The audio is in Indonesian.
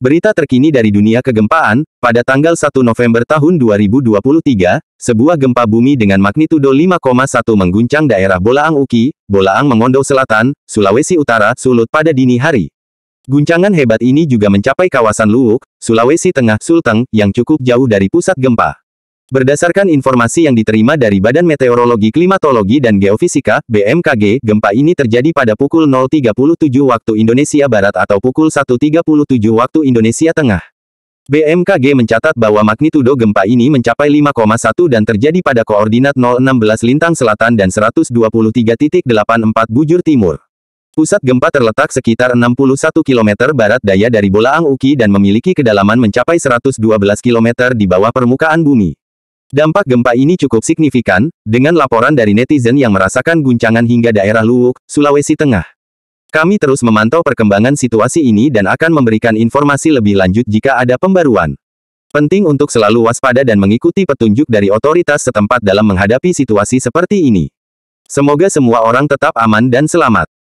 Berita terkini dari dunia kegempaan, pada tanggal 1 November tahun 2023, sebuah gempa bumi dengan magnitudo 5,1 mengguncang daerah Bolaang Uki, Bolaang Mengondo Selatan, Sulawesi Utara, Sulut pada dini hari. Guncangan hebat ini juga mencapai kawasan Luwuk, Sulawesi Tengah, Sulteng, yang cukup jauh dari pusat gempa. Berdasarkan informasi yang diterima dari Badan Meteorologi Klimatologi dan Geofisika, BMKG, gempa ini terjadi pada pukul 0.37 waktu Indonesia Barat atau pukul 1.37 waktu Indonesia Tengah. BMKG mencatat bahwa magnitudo gempa ini mencapai 5,1 dan terjadi pada koordinat 016 lintang selatan dan 123.84 bujur timur. Pusat gempa terletak sekitar 61 km barat daya dari Bolaang Uki dan memiliki kedalaman mencapai 112 km di bawah permukaan bumi. Dampak gempa ini cukup signifikan, dengan laporan dari netizen yang merasakan guncangan hingga daerah Luwuk, Sulawesi Tengah. Kami terus memantau perkembangan situasi ini dan akan memberikan informasi lebih lanjut jika ada pembaruan. Penting untuk selalu waspada dan mengikuti petunjuk dari otoritas setempat dalam menghadapi situasi seperti ini. Semoga semua orang tetap aman dan selamat.